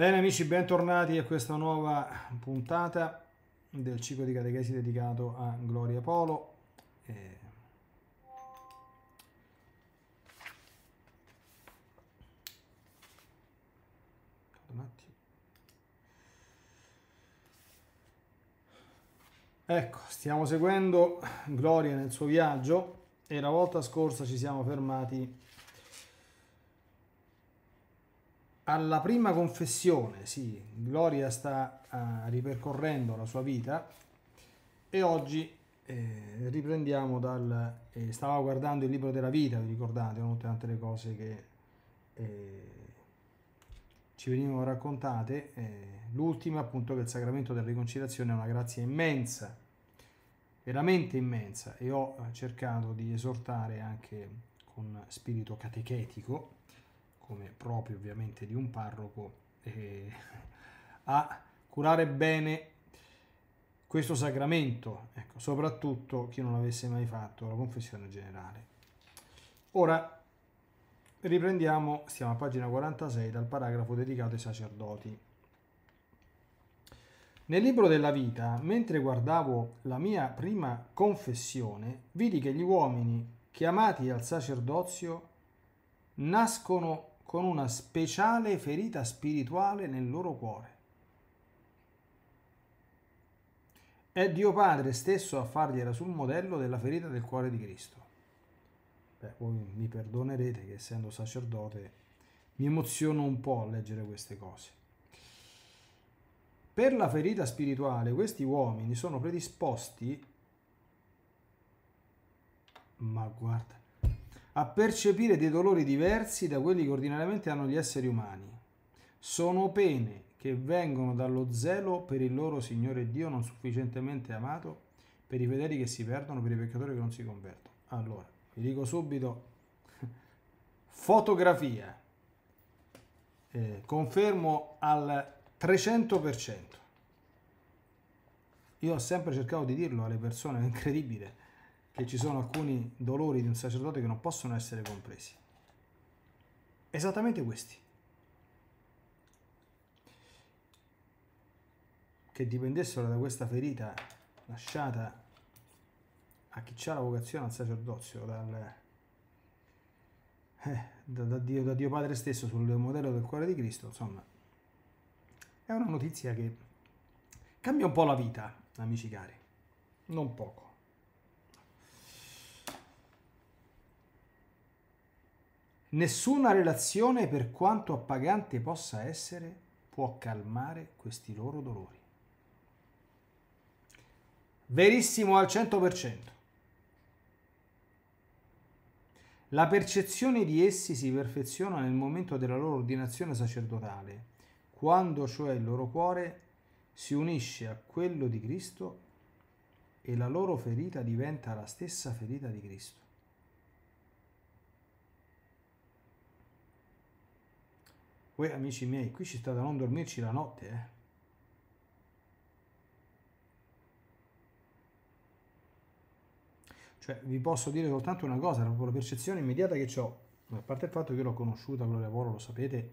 Bene amici, bentornati a questa nuova puntata del ciclo di catechesi dedicato a Gloria Polo. Eh... Ecco, stiamo seguendo Gloria nel suo viaggio e la volta scorsa ci siamo fermati alla prima confessione, sì, Gloria sta uh, ripercorrendo la sua vita e oggi eh, riprendiamo dal... Eh, stavo guardando il libro della vita, vi ricordate, erano tante le cose che eh, ci venivano raccontate, eh, l'ultima appunto che il sacramento della riconciliazione è una grazia immensa, veramente immensa e ho eh, cercato di esortare anche con spirito catechetico come proprio ovviamente di un parroco, eh, a curare bene questo sacramento, ecco, soprattutto chi non avesse mai fatto la confessione generale. Ora riprendiamo, stiamo a pagina 46 dal paragrafo dedicato ai sacerdoti. Nel libro della vita, mentre guardavo la mia prima confessione, vidi che gli uomini chiamati al sacerdozio nascono con una speciale ferita spirituale nel loro cuore. È Dio Padre stesso a fargliela sul modello della ferita del cuore di Cristo. Beh, voi mi perdonerete che essendo sacerdote mi emoziono un po' a leggere queste cose. Per la ferita spirituale questi uomini sono predisposti, ma guarda a percepire dei dolori diversi da quelli che ordinariamente hanno gli esseri umani. Sono pene che vengono dallo zelo per il loro Signore Dio non sufficientemente amato, per i fedeli che si perdono, per i peccatori che non si convertono. Allora, vi dico subito, fotografia, eh, confermo al 300%. Io ho sempre cercato di dirlo alle persone, è incredibile che ci sono alcuni dolori di un sacerdote che non possono essere compresi. Esattamente questi. Che dipendessero da questa ferita lasciata a chi ha la vocazione al sacerdozio, dal, eh, da, da, Dio, da Dio Padre stesso sul modello del cuore di Cristo, insomma, è una notizia che cambia un po' la vita, amici cari, non poco. Nessuna relazione, per quanto appagante possa essere, può calmare questi loro dolori. Verissimo al 100%. La percezione di essi si perfeziona nel momento della loro ordinazione sacerdotale, quando cioè il loro cuore si unisce a quello di Cristo e la loro ferita diventa la stessa ferita di Cristo. Uè, amici miei, qui ci sta da non dormirci la notte, eh. Cioè, vi posso dire soltanto una cosa, proprio la percezione immediata che ho, a parte il fatto che l'ho conosciuta, Gloria Volo, lo sapete,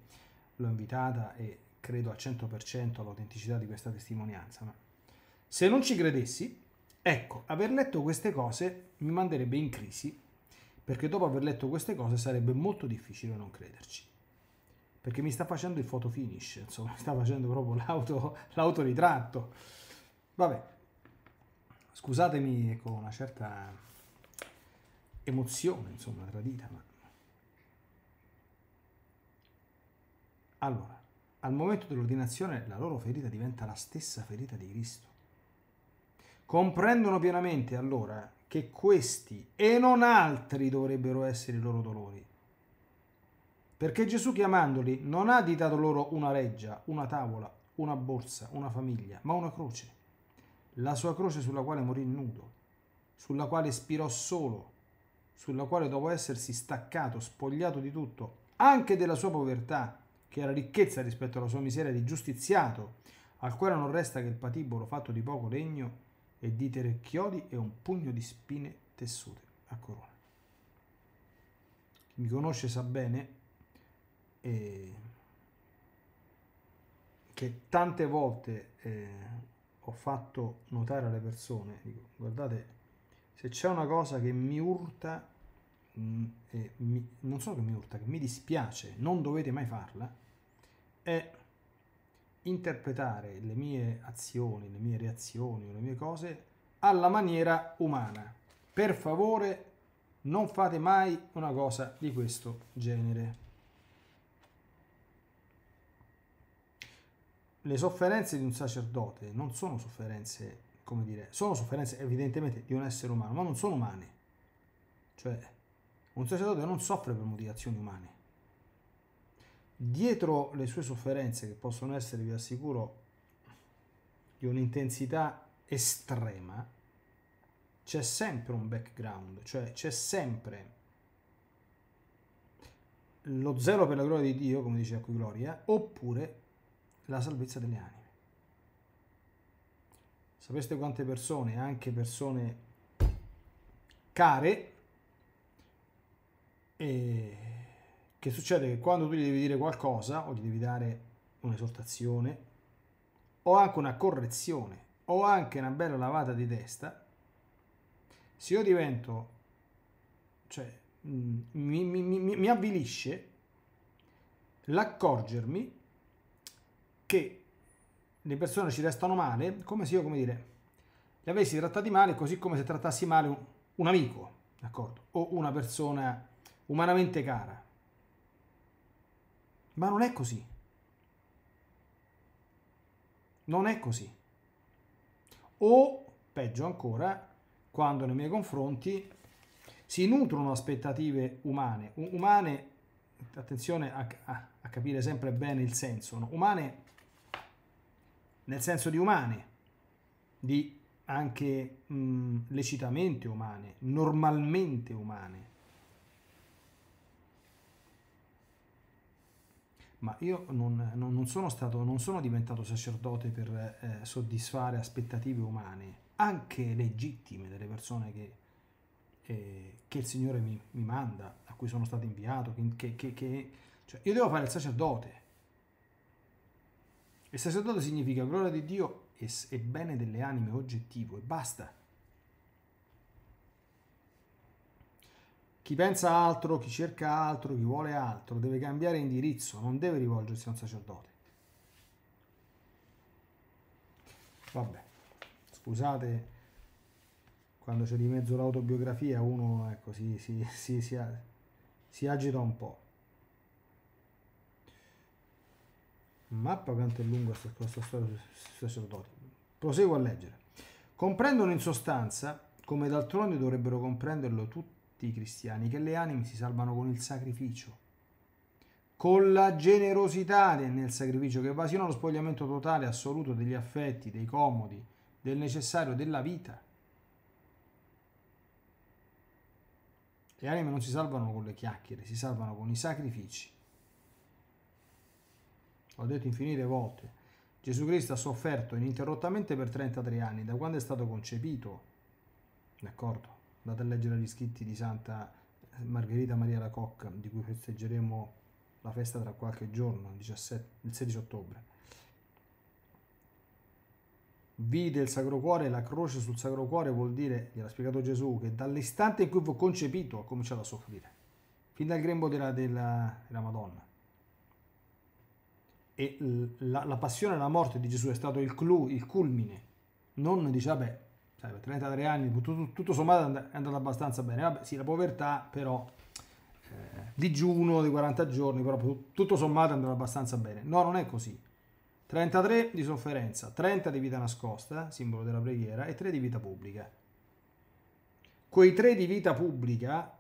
l'ho invitata e credo al 100% all'autenticità di questa testimonianza, ma se non ci credessi, ecco, aver letto queste cose mi manderebbe in crisi, perché dopo aver letto queste cose sarebbe molto difficile non crederci perché mi sta facendo il photo finish, insomma, mi sta facendo proprio l'auto, l'autoritratto. Vabbè, scusatemi con ecco, una certa emozione, insomma, tradita, ma... Allora, al momento dell'ordinazione la loro ferita diventa la stessa ferita di Cristo. Comprendono pienamente allora che questi e non altri dovrebbero essere i loro dolori perché Gesù chiamandoli non ha ditato loro una reggia, una tavola, una borsa, una famiglia, ma una croce. La sua croce sulla quale morì nudo, sulla quale spirò solo, sulla quale dopo essersi staccato, spogliato di tutto, anche della sua povertà, che era ricchezza rispetto alla sua miseria di giustiziato, al quale non resta che il patibolo fatto di poco legno e di tere chiodi e un pugno di spine tessute a corona. Chi mi conosce sa bene eh, che tante volte eh, ho fatto notare alle persone, dico, guardate, se c'è una cosa che mi urta, mh, mm, eh, mi, non so che mi urta, che mi dispiace, non dovete mai farla, è interpretare le mie azioni, le mie reazioni, le mie cose alla maniera umana. Per favore, non fate mai una cosa di questo genere. le sofferenze di un sacerdote non sono sofferenze, come dire, sono sofferenze evidentemente di un essere umano, ma non sono umane. Cioè, un sacerdote non soffre per motivazioni umane. Dietro le sue sofferenze, che possono essere, vi assicuro, di un'intensità estrema, c'è sempre un background, cioè c'è sempre lo zelo per la gloria di Dio, come dice Acqui Gloria, oppure la salvezza delle anime. Sapeste quante persone, anche persone care, e che succede che quando tu gli devi dire qualcosa o gli devi dare un'esortazione o anche una correzione o anche una bella lavata di testa, se io divento, cioè mm, mi, mi, mi, mi avvilisce l'accorgermi che le persone ci restano male come se io, come dire, li avessi trattati male così come se trattassi male un, un amico, d'accordo? O una persona umanamente cara. Ma non è così. Non è così. O, peggio ancora, quando nei miei confronti si nutrono aspettative umane, umane, attenzione a, a, a capire sempre bene il senso, no? umane nel senso di umane, di anche mh, lecitamente umane, normalmente umane. Ma io non, non, non sono stato, non sono diventato sacerdote per eh, soddisfare aspettative umane, anche legittime delle persone che, eh, che il Signore mi, mi, manda, a cui sono stato inviato, che, che, che cioè io devo fare il sacerdote, il sacerdote significa gloria di Dio e, bene delle anime oggettivo e basta. Chi pensa altro, chi cerca altro, chi vuole altro, deve cambiare indirizzo, non deve rivolgersi a un sacerdote. Vabbè, scusate quando c'è di mezzo l'autobiografia uno ecco, si, si, si, si agita un po'. Mappa quanto è lunga questa storia sui sacerdoti. Proseguo a leggere. Comprendono in sostanza, come d'altronde dovrebbero comprenderlo tutti i cristiani, che le anime si salvano con il sacrificio, con la generosità nel sacrificio che va sino allo spogliamento totale, assoluto degli affetti, dei comodi, del necessario, della vita. Le anime non si salvano con le chiacchiere, si salvano con i sacrifici l'ho detto infinite volte, Gesù Cristo ha sofferto ininterrottamente per 33 anni, da quando è stato concepito, d'accordo? Andate a leggere gli scritti di Santa Margherita Maria la Cocca, di cui festeggeremo la festa tra qualche giorno, il, 17, il 16 ottobre. Vide il Sacro Cuore, la croce sul Sacro Cuore vuol dire, gliel'ha spiegato Gesù, che dall'istante in cui fu concepito ha cominciato a soffrire, fin dal grembo della, della, della Madonna e la, la passione e la morte di Gesù è stato il clou, il culmine. Non dice, vabbè, sai, per 33 anni tutto, tutto, sommato è andato abbastanza bene. Vabbè, sì, la povertà, però, eh, digiuno di 40 giorni, però tutto sommato è andato abbastanza bene. No, non è così. 33 di sofferenza, 30 di vita nascosta, simbolo della preghiera, e 3 di vita pubblica. Quei 3 di vita pubblica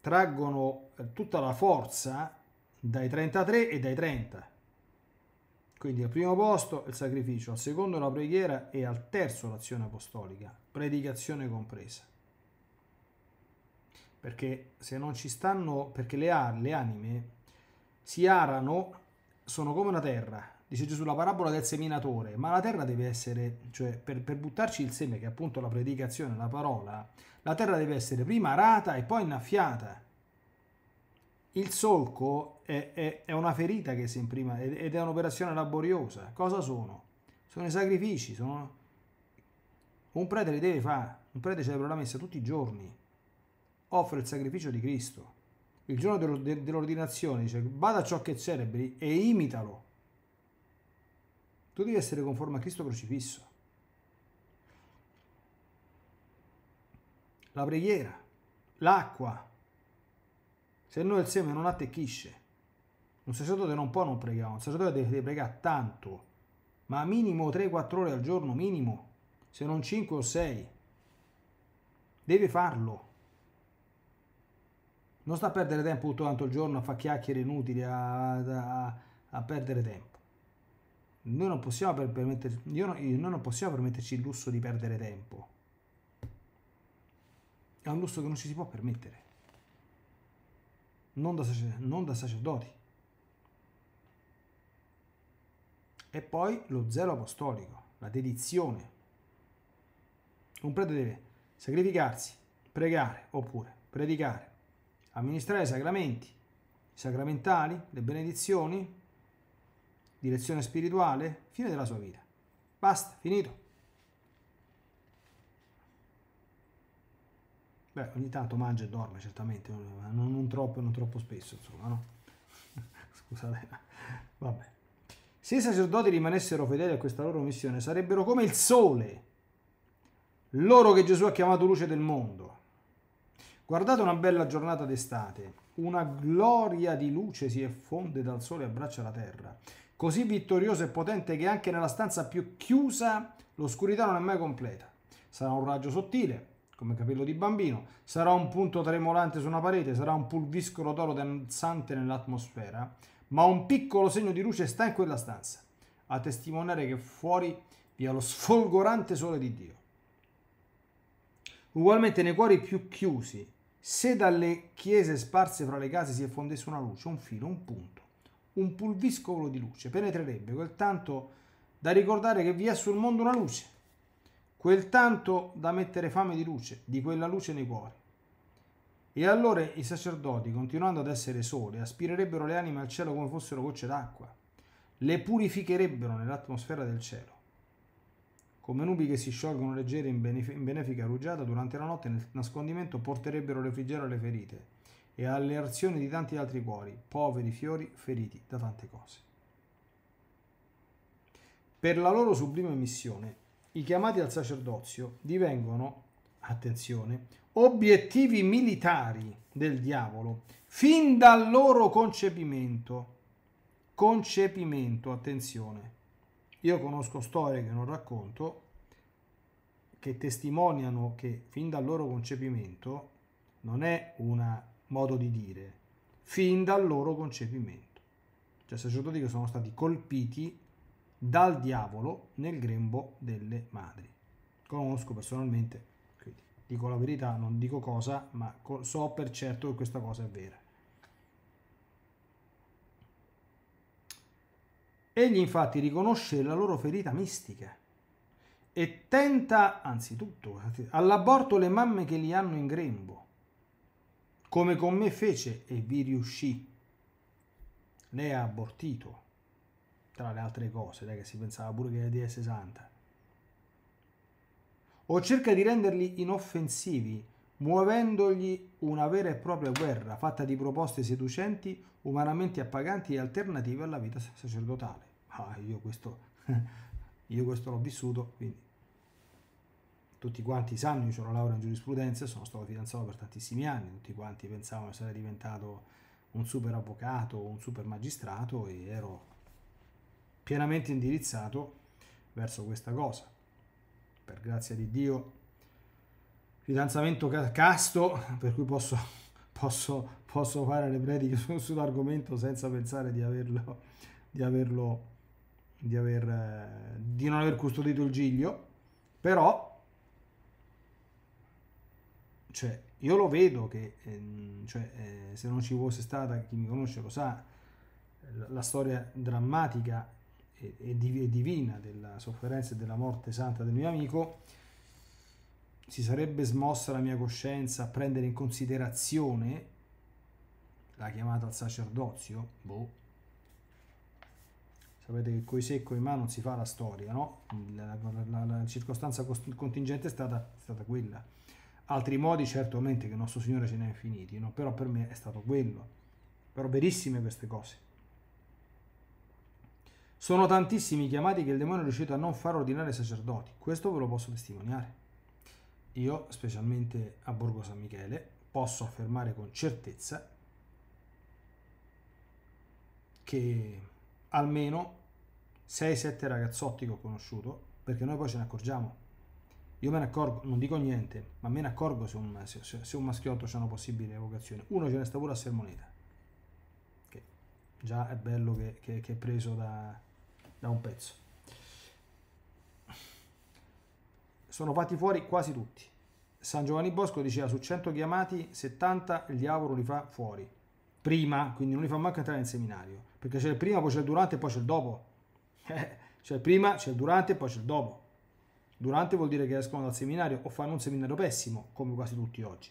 traggono eh, tutta la forza dai 33 e dai 30 quindi al primo posto il sacrificio, al secondo la preghiera e al terzo l'azione apostolica, predicazione compresa. Perché se non ci stanno, perché le, le anime si arano, sono come una terra, dice Gesù la parabola del seminatore, ma la terra deve essere, cioè per, per, buttarci il seme, che è appunto la predicazione, la parola, la terra deve essere prima arata e poi innaffiata il solco è, è, è una ferita che si imprima ed è un'operazione laboriosa. Cosa sono? Sono i sacrifici, sono... Un prete li deve fare, un prete celebra la messa tutti i giorni, offre il sacrificio di Cristo. Il giorno dell'ordinazione dice, bada a ciò che celebri e imitalo. Tu devi essere conforme a Cristo crocifisso. La preghiera, l'acqua, se allora il seme non attecchisce, un sacerdote non può non pregare, un sacerdote deve, deve pregare tanto, ma minimo 3-4 ore al giorno, minimo, se non 5 o 6. Deve farlo. Non sta a perdere tempo tutto tanto il giorno a fare chiacchiere inutili, a, a, a perdere tempo. Noi non, possiamo per permetter, io non, io, noi non possiamo permetterci il lusso di perdere tempo. È un lusso che non ci si può permettere non da, non da sacerdoti. E poi lo zelo apostolico, la dedizione. Un prete deve sacrificarsi, pregare oppure predicare, amministrare i sacramenti, i sacramentali, le benedizioni, direzione spirituale, fine della sua vita. Basta, finito. Beh, ogni tanto mangia e dorme, certamente, eh, non, non troppo non troppo spesso, insomma, no? Scusate, vabbè. Se i sacerdoti rimanessero fedeli a questa loro missione, sarebbero come il sole, loro che Gesù ha chiamato luce del mondo. Guardate una bella giornata d'estate, una gloria di luce si effonde dal sole e abbraccia la terra, così vittorioso e potente che anche nella stanza più chiusa l'oscurità non è mai completa. Sarà un raggio sottile, come capello di bambino, sarà un punto tremolante su una parete, sarà un pulviscolo d'oro danzante nell'atmosfera, ma un piccolo segno di luce sta in quella stanza, a testimoniare che fuori vi è lo sfolgorante sole di Dio. Ugualmente nei cuori più chiusi, se dalle chiese sparse fra le case si effondesse una luce, un filo, un punto, un pulviscolo di luce, penetrerebbe quel tanto da ricordare che vi è sul mondo una luce quel tanto da mettere fame di luce, di quella luce nei cuori. E allora i sacerdoti, continuando ad essere soli, aspirerebbero le anime al cielo come fossero gocce d'acqua, le purificherebbero nell'atmosfera del cielo, come nubi che si sciolgono leggere in, benef- in benefica rugiada durante la notte nel nascondimento porterebbero refrigero alle ferite e alle azioni di tanti altri cuori, poveri fiori feriti da tante cose. Per la loro sublime missione, i chiamati al sacerdozio divengono, attenzione, obiettivi militari del diavolo fin dal loro concepimento. Concepimento, attenzione. Io conosco storie che non racconto che testimoniano che fin dal loro concepimento non è un modo di dire, fin dal loro concepimento. Cioè sacerdoti che sono stati colpiti dal diavolo nel grembo delle madri. Conosco personalmente, quindi dico la verità, non dico cosa, ma so per certo che questa cosa è vera. Egli infatti riconosce la loro ferita mistica e tenta, anzitutto, all'aborto le mamme che li hanno in grembo, come con me fece e vi riuscì. Lei ha abortito tra le altre cose, dai, che si pensava pure che l'idea ds santa. O cerca di renderli inoffensivi, muovendogli una vera e propria guerra fatta di proposte seducenti, umanamente appaganti e alternative alla vita sacerdotale. Ah, io questo, io questo l'ho vissuto, quindi tutti quanti sanno, io ho la laurea in giurisprudenza, sono stato fidanzato per tantissimi anni, tutti quanti pensavano di essere diventato un super avvocato, un super magistrato e ero pienamente indirizzato verso questa cosa. Per grazia di Dio, fidanzamento casto, per cui posso, posso, posso fare le prediche sull'argomento senza pensare di averlo, di averlo, di, aver, eh, di non aver custodito il giglio, però cioè, io lo vedo che ehm, cioè, eh, se non ci fosse stata chi mi conosce lo sa la, la storia drammatica e, e divina della sofferenza e della morte santa del mio amico, si sarebbe smossa la mia coscienza a prendere in considerazione la chiamata al sacerdozio? Boh. Sapete che coi secco in mano non si fa la storia, no? La, la, la, la circostanza contingente è stata, è stata, quella. Altri modi, certamente, che il nostro Signore ce ne ha infiniti, no? Però per me è stato quello. Però verissime queste cose. Sono tantissimi i chiamati che il demonio è riuscito a non far ordinare ai sacerdoti, questo ve lo posso testimoniare. Io, specialmente a Borgo San Michele, posso affermare con certezza che almeno 6-7 ragazzotti che ho conosciuto, perché noi poi ce ne accorgiamo. Io me ne accorgo, non dico niente, ma me ne accorgo se un, se, se un maschiotto c'è una possibile vocazione. Uno ce ne sta pure a Sermoneta, che già è bello che, che, che è preso da, da un pezzo. Sono fatti fuori quasi tutti. San Giovanni Bosco diceva su 100 chiamati 70 il diavolo li fa fuori. Prima, quindi non li fa manco entrare in seminario, perché c'è il prima, poi c'è il durante e poi c'è il dopo. Eh, c'è il prima, c'è il durante e poi c'è il dopo. Durante vuol dire che escono dal seminario o fanno un seminario pessimo, come quasi tutti oggi.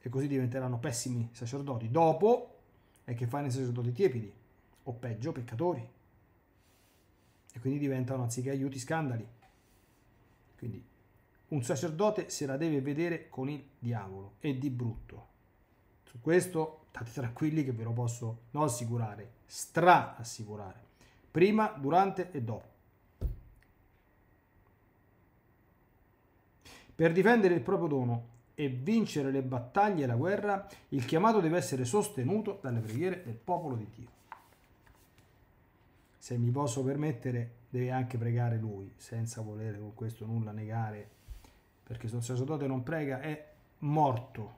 E così diventeranno pessimi sacerdoti. Dopo è che fanno i sacerdoti tiepidi, o peggio peccatori e quindi diventano anziché aiuti scandali. Quindi un sacerdote se la deve vedere con il diavolo e di brutto. Su questo state tranquilli che ve lo posso non assicurare, stra-assicurare, prima, durante e dopo. Per difendere il proprio dono e vincere le battaglie e la guerra, il chiamato deve essere sostenuto dalle preghiere del popolo di Dio se mi posso permettere, deve anche pregare lui, senza volere con questo nulla negare, perché se un sacerdote non prega è morto,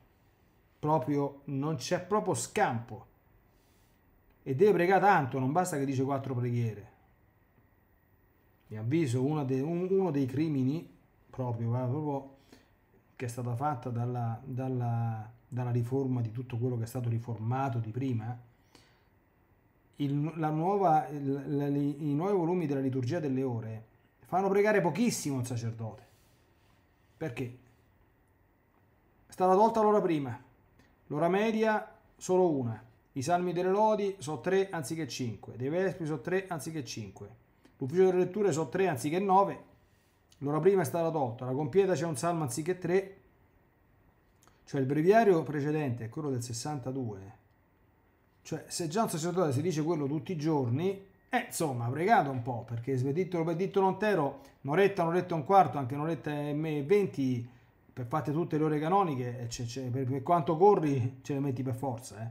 proprio non c'è proprio scampo. E deve pregare tanto, non basta che dice quattro preghiere. Mi avviso, uno, de, uno dei crimini proprio, proprio che è stata fatta dalla, dalla, dalla riforma di tutto quello che è stato riformato di prima, il, nuova, il, la, i nuovi volumi della liturgia delle ore fanno pregare pochissimo il sacerdote. Perché? È stata tolta l'ora prima, l'ora media solo una, i salmi delle lodi sono tre anziché cinque, dei vespi sono tre anziché cinque, l'ufficio delle letture sono tre anziché nove, l'ora prima è stata tolta, la compieta c'è un salmo anziché tre, cioè il breviario precedente, è quello del 62, cioè, se già un sacerdote si dice quello tutti i giorni, eh, insomma, pregato un po', perché sveditelo per dittolo intero, un'oretta, un'oretta e un quarto, anche un'oretta e venti, per fate tutte le ore canoniche, c- eh, c- per, per, quanto corri ce le metti per forza, eh.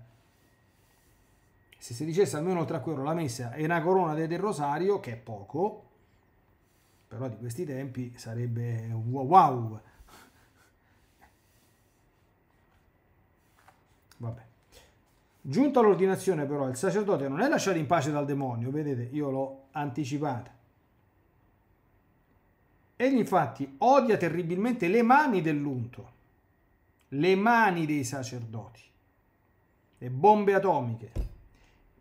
Se si dicesse almeno tra quello la messa e una corona del, del rosario, che è poco, però di questi tempi sarebbe wow wow. Vabbè. Giunta l'ordinazione però, il sacerdote non è lasciato in pace dal demonio, vedete, io l'ho anticipata. Egli infatti odia terribilmente le mani dell'unto, le mani dei sacerdoti, le bombe atomiche,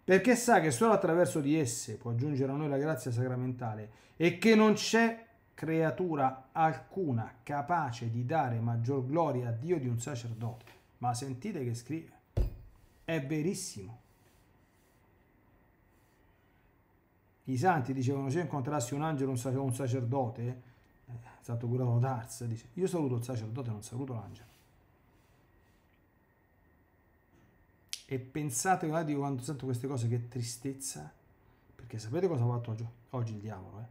perché sa che solo attraverso di esse può aggiungere a noi la grazia sacramentale e che non c'è creatura alcuna capace di dare maggior gloria a Dio di un sacerdote. Ma sentite che scrive. È verissimo. I santi dicevano se incontrassi un angelo, o un sacerdote, eh, santo curato d'Ars, dice io saluto il sacerdote, non saluto l'angelo. E pensate, guardate, io quando sento queste cose, che tristezza, perché sapete cosa ha fatto oggi, oggi il diavolo? Eh?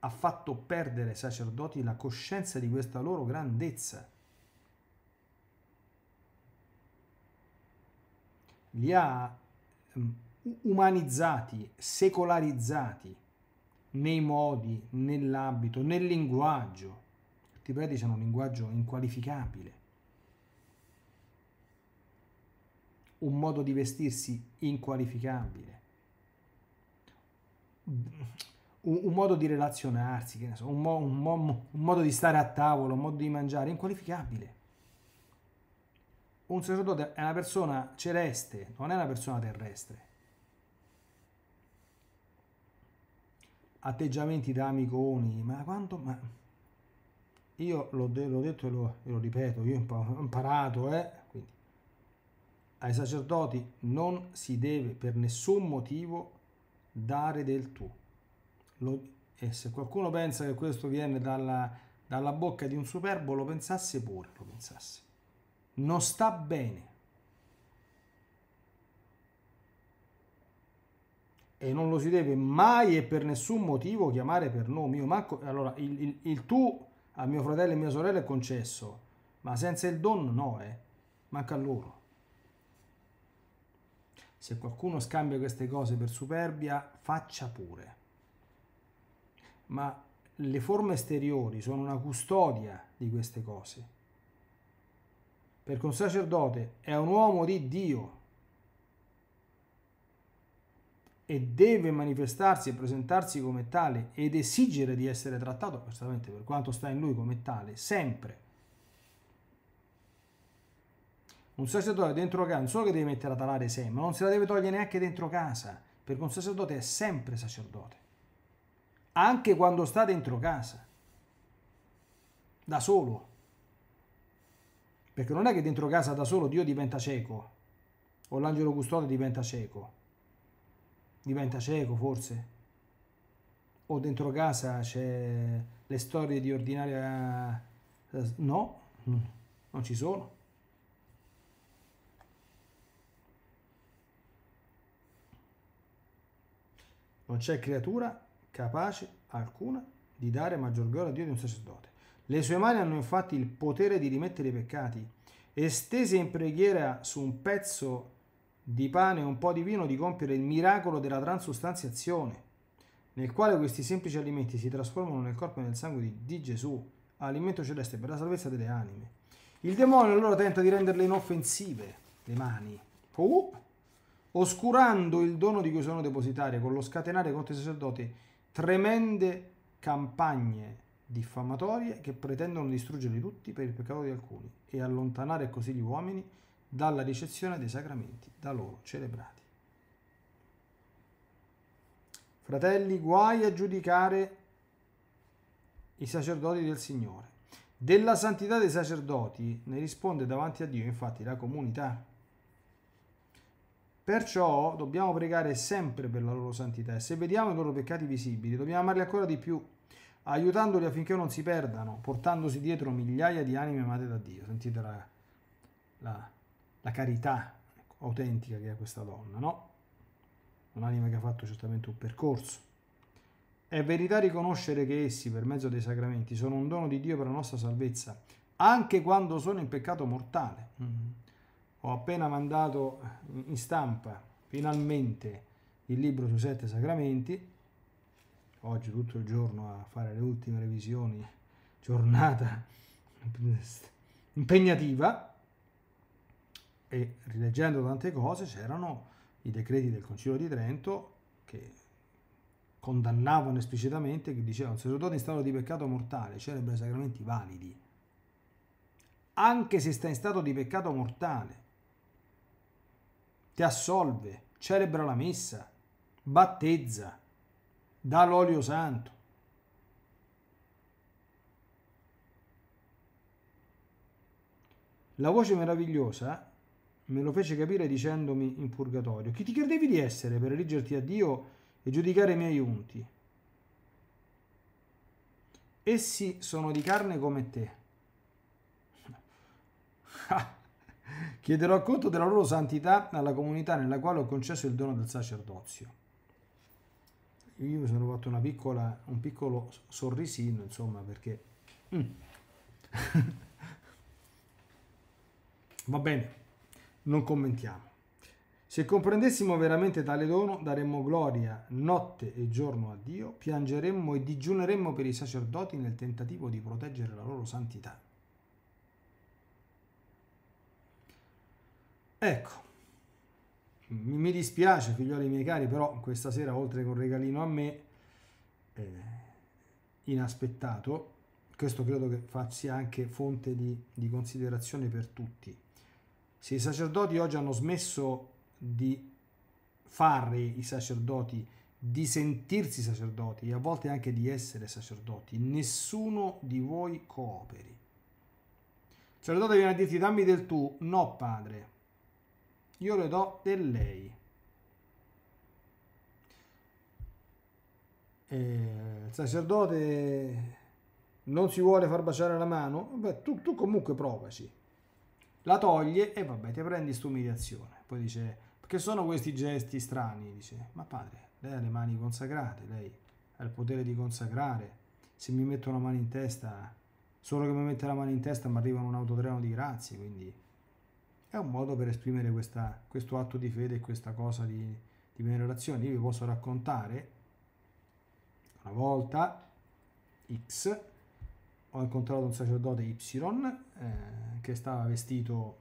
Ha fatto perdere ai sacerdoti la coscienza di questa loro grandezza li ha ehm, umanizzati, secolarizzati nei modi, nell'abito, nel linguaggio. I Tibretici hanno un linguaggio inqualificabile, un modo di vestirsi inqualificabile, un, un modo di relazionarsi, un, mo, un, mo, un modo di stare a tavola, un modo di mangiare inqualificabile un sacerdote è una persona celeste, non è una persona terrestre. Atteggiamenti da amiconi, ma quanto... Ma io l'ho, de l'ho detto e lo, e lo, ripeto, io ho imparato, eh? Quindi, ai sacerdoti non si deve per nessun motivo dare del tu. Lo, e se qualcuno pensa che questo viene dalla, dalla bocca di un superbo, lo pensasse pure, lo pensasse non sta bene. E non lo si deve mai e per nessun motivo chiamare per nome. Io manco, allora, il, il, il tu a mio fratello e mia sorella è concesso, ma senza il don no, eh. manca a loro. Se qualcuno scambia queste cose per superbia, faccia pure. Ma le forme esteriori sono una custodia di queste cose perché un sacerdote è un uomo di Dio e deve manifestarsi e presentarsi come tale ed esigere di essere trattato, giustamente per quanto sta in lui come tale, sempre. Un sacerdote dentro casa non solo che deve mettere a talare sé, ma non se la deve togliere neanche dentro casa, perché un sacerdote è sempre sacerdote, anche quando sta dentro casa, da solo. Perché non è che dentro casa da solo Dio diventa cieco, o l'angelo custode diventa cieco, diventa cieco forse, o dentro casa c'è le storie di ordinaria... Eh, no, mm, non ci sono. Non c'è creatura capace alcuna di dare maggior gloria a Dio di un sacerdote. Le sue mani hanno infatti il potere di rimettere i peccati. Estese in preghiera su un pezzo di pane e un po' di vino di compiere il miracolo della transustanziazione, nel quale questi semplici alimenti si trasformano nel corpo e nel sangue di, di Gesù, alimento celeste per la salvezza delle anime. Il demonio allora tenta di renderle inoffensive, le mani, uh, oscurando il dono di cui sono depositarie con lo scatenare contro i sacerdoti tremende campagne diffamatorie che pretendono distruggerli tutti per il peccato di alcuni e allontanare così gli uomini dalla ricezione dei sacramenti da loro celebrati. Fratelli, guai a giudicare i sacerdoti del Signore. Della santità dei sacerdoti ne risponde davanti a Dio infatti la comunità. Perciò dobbiamo pregare sempre per la loro santità e se vediamo i loro peccati visibili dobbiamo amarli ancora di più aiutandoli affinché non si perdano, portandosi dietro migliaia di anime amate da Dio. Sentite la, la, la carità autentica che ha questa donna, no? Un'anima che ha fatto certamente un percorso. È verità riconoscere che essi, per mezzo dei sacramenti, sono un dono di Dio per la nostra salvezza, anche quando sono in peccato mortale. Mm. Ho appena mandato in stampa, finalmente, il libro sui sette sacramenti, oggi tutto il giorno a fare le ultime revisioni, giornata impegnativa e rileggendo tante cose c'erano i decreti del Concilio di Trento che condannavano esplicitamente, che dicevano sacerdote in stato di peccato mortale celebra i sacramenti validi, anche se sta in stato di peccato mortale, ti assolve, celebra la messa, battezza, dà l'olio santo. La voce meravigliosa me lo fece capire dicendomi in purgatorio, chi ti credevi di essere per erigerti a Dio e giudicare i miei unti? Essi sono di carne come te. Ah, chiederò conto della loro santità alla comunità nella quale ho concesso il dono del sacerdozio io mi sono fatto piccola, un piccolo sorrisino, insomma, perché... Mm. Va bene, non commentiamo. Se comprendessimo veramente tale dono, daremmo gloria notte e giorno a Dio, piangeremmo e digiuneremmo per i sacerdoti nel tentativo di proteggere la loro santità. Ecco, mi, dispiace figlioli miei cari, però questa sera oltre che un regalino a me eh, inaspettato, questo credo che sia anche fonte di, di considerazione per tutti. Se i sacerdoti oggi hanno smesso di fare i sacerdoti, di sentirsi sacerdoti e a volte anche di essere sacerdoti, nessuno di voi cooperi. Il sacerdote viene a dirti dammi del tu, no padre, io le do del lei. E eh, il sacerdote non si vuole far baciare la mano, Beh, tu, tu, comunque provaci. La toglie e vabbè, ti prendi st'umiliazione. Poi dice, perché sono questi gesti strani? Dice, ma padre, lei ha le mani consacrate, lei ha il potere di consacrare. Se mi metto una mano in testa, solo che mi mette la mano in testa mi arriva un autotreno di grazie, quindi è un modo per esprimere questa, questo atto di fede e questa cosa di, di venerazione. Io vi posso raccontare una volta X ho incontrato un sacerdote Y eh, che stava vestito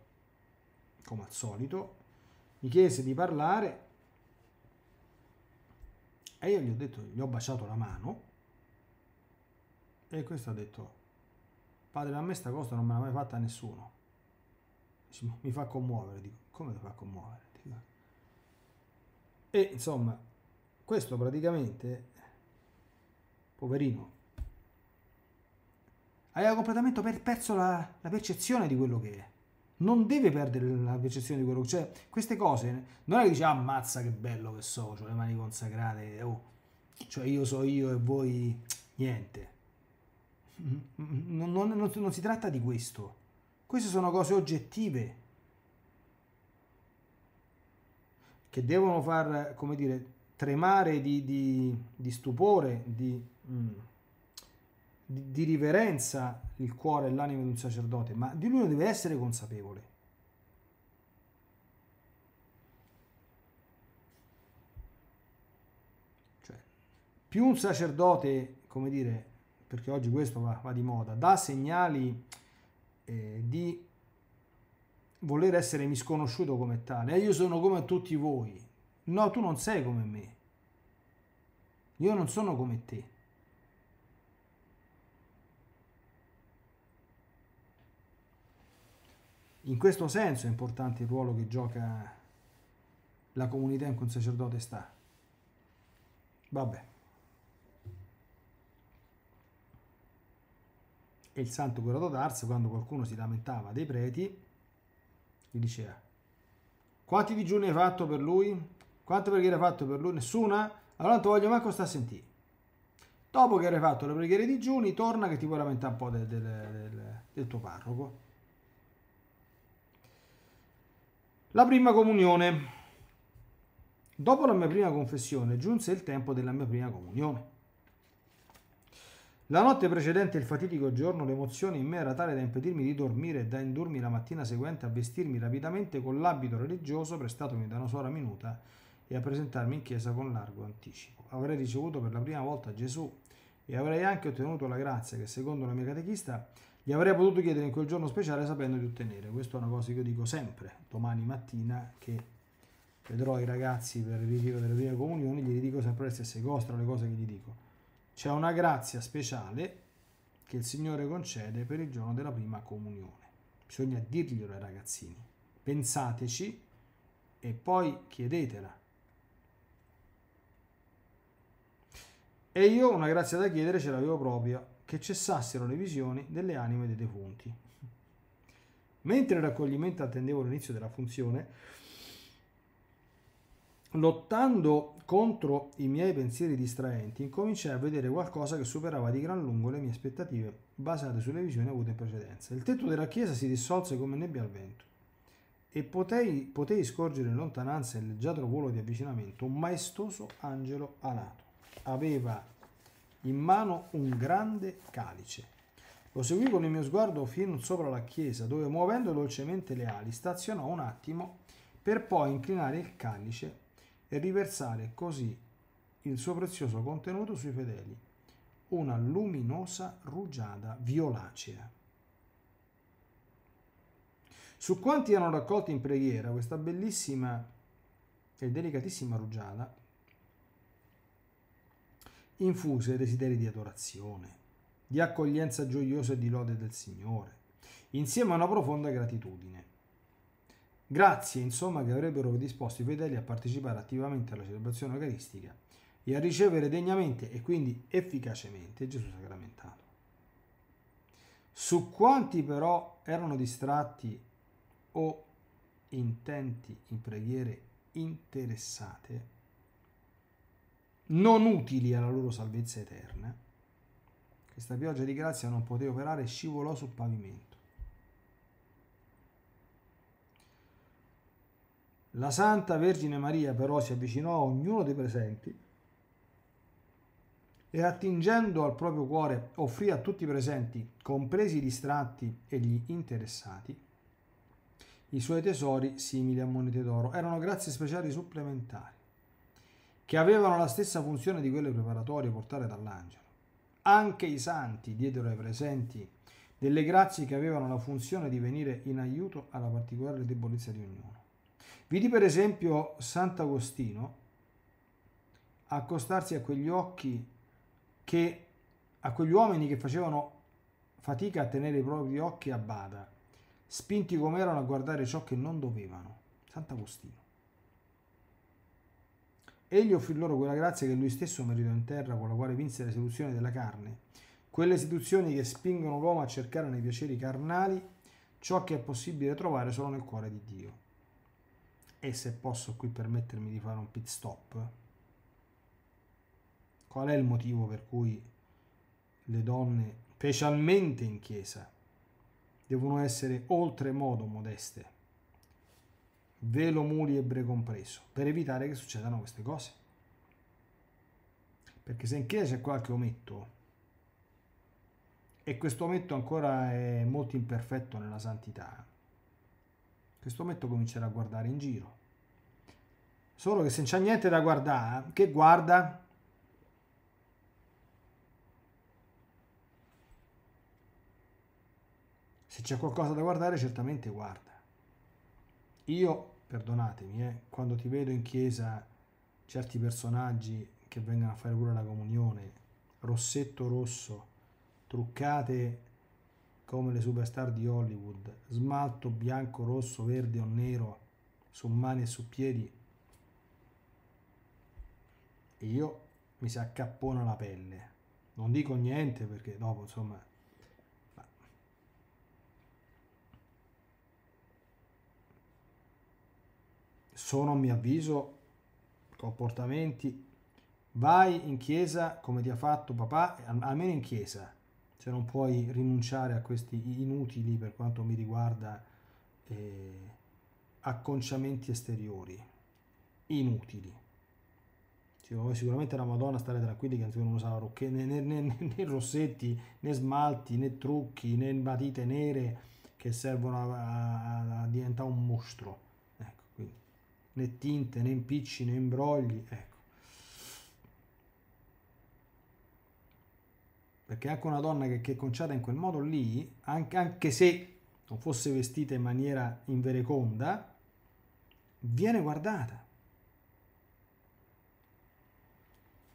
come al solito, mi chiese di parlare e io gli ho detto, gli ho baciato la mano e questo ha detto, padre a me sta cosa non me l'ha mai fatta nessuno mi fa commuovere, dico, come ti fa commuovere? Dico. E insomma, questo praticamente, poverino, aveva completamente perso la, la, percezione di quello che è. Non deve perdere la percezione di quello che Cioè, queste cose, non è che dice, ah, ammazza che bello che so, ho le mani consacrate, oh, cioè io so io e voi niente. non, non, non, non si tratta di questo queste sono cose oggettive che devono far, come dire, tremare di, di, di stupore, di, mm, di, di riverenza il cuore e l'anima di un sacerdote, ma di lui deve essere consapevole. Cioè, più un sacerdote, come dire, perché oggi questo va, va di moda, dà segnali eh, di voler essere misconosciuto come tale. Eh, io sono come tutti voi. No, tu non sei come me. Io non sono come te. In questo senso è importante il ruolo che gioca la comunità in cui un sacerdote sta. Vabbè. E il santo curato d'Ars, quando qualcuno si lamentava dei preti, gli diceva quanti digiuni hai fatto per lui? Quante preghiere hai fatto per lui? Nessuna? Allora non ti voglio manco sta a sentire. Dopo che hai fatto le preghiere di digiuni, torna che ti puoi lamentare un po' del, del, del, del tuo parroco. La prima comunione. Dopo la mia prima confessione giunse il tempo della mia prima comunione. La notte precedente il fatidico giorno, l'emozione in me era tale da impedirmi di dormire e da indurmi la mattina seguente a vestirmi rapidamente con l'abito religioso prestatomi da una sola minuta e a presentarmi in chiesa con largo anticipo. Avrei ricevuto per la prima volta Gesù e avrei anche ottenuto la grazia che secondo la mia catechista gli avrei potuto chiedere in quel giorno speciale sapendo di ottenere. Questa è una cosa che io dico sempre, domani mattina che vedrò i ragazzi per il ritiro delle prime comunioni, gli dico sempre le stesse cose, tra le cose che gli dico c'è una grazia speciale che il Signore concede per il giorno della prima comunione. Bisogna dirglielo ai ragazzini. Pensateci e poi chiedetela. E io una grazia da chiedere ce l'avevo proprio, che cessassero le visioni delle anime dei defunti. Mentre il raccoglimento attendevo l'inizio della funzione, Lottando contro i miei pensieri distraenti, incominciai a vedere qualcosa che superava di gran lungo le mie aspettative, basate sulle visioni avute in precedenza. Il tetto della chiesa si dissolse come nebbia al vento e potei, potei scorgere in lontananza il leggiadro volo di avvicinamento un maestoso angelo alato. Aveva in mano un grande calice. Lo seguì con il mio sguardo fin sopra la chiesa, dove muovendo dolcemente le ali stazionò un attimo per poi inclinare il calice e riversare così il suo prezioso contenuto sui fedeli, una luminosa rugiada violacea. Su quanti erano raccolti in preghiera questa bellissima e delicatissima rugiada infuse desideri di adorazione, di accoglienza gioiosa e di lode del Signore, insieme a una profonda gratitudine grazie insomma che avrebbero disposto i fedeli a partecipare attivamente alla celebrazione eucaristica e a ricevere degnamente e quindi efficacemente Gesù sacramentato. Su quanti però erano distratti o intenti in preghiere interessate, non utili alla loro salvezza eterna, questa pioggia di grazia non poteva operare e scivolò sul pavimento La Santa Vergine Maria però si avvicinò a ognuno dei presenti e attingendo al proprio cuore offrì a tutti i presenti, compresi i distratti e gli interessati, i suoi tesori simili a monete d'oro. Erano grazie speciali supplementari, che avevano la stessa funzione di quelle preparatorie portate dall'angelo. Anche i santi diedero ai presenti delle grazie che avevano la funzione di venire in aiuto alla particolare debolezza di ognuno. Vidi per esempio Sant'Agostino accostarsi a quegli occhi che a quegli uomini che facevano fatica a tenere i propri occhi a bada, spinti com'erano a guardare ciò che non dovevano. Sant'Agostino. Egli offrì loro quella grazia che lui stesso meritò in terra, con la quale vinse la seduzione della carne, quelle seduzioni che spingono l'uomo a cercare nei piaceri carnali ciò che è possibile trovare solo nel cuore di Dio e se posso qui permettermi di fare un pit stop qual è il motivo per cui le donne specialmente in chiesa devono essere oltremodo modeste velo muli ebre compreso per evitare che succedano queste cose perché se in chiesa c'è qualche ometto e questo ometto ancora è molto imperfetto nella santità questo momento comincerà a guardare in giro. Solo che se non c'è niente da guardare, che guarda? Se c'è qualcosa da guardare, certamente guarda. Io, perdonatemi, eh, quando ti vedo in chiesa certi personaggi che vengono a fare pure la comunione, rossetto rosso, truccate come le superstar di Hollywood, smalto bianco, rosso, verde o nero su mani e su piedi, e io mi si accappona la pelle. Non dico niente perché dopo, insomma... Ma... Sono, a mio avviso, comportamenti. Vai in chiesa come ti ha fatto papà, almeno in chiesa se non puoi rinunciare a questi inutili, per quanto mi riguarda, eh, acconciamenti esteriori, inutili. sicuramente la Madonna stare tranquilli che non usava rocche, né, né, né, né, rossetti, né smalti, né trucchi, né matite nere che servono a, a, a diventare un mostro, ecco, quindi, né tinte, né impicci, né imbrogli, ecco. perché anche una donna che, che è conciata in quel modo lì, anche, anche se non fosse vestita in maniera invereconda, viene guardata,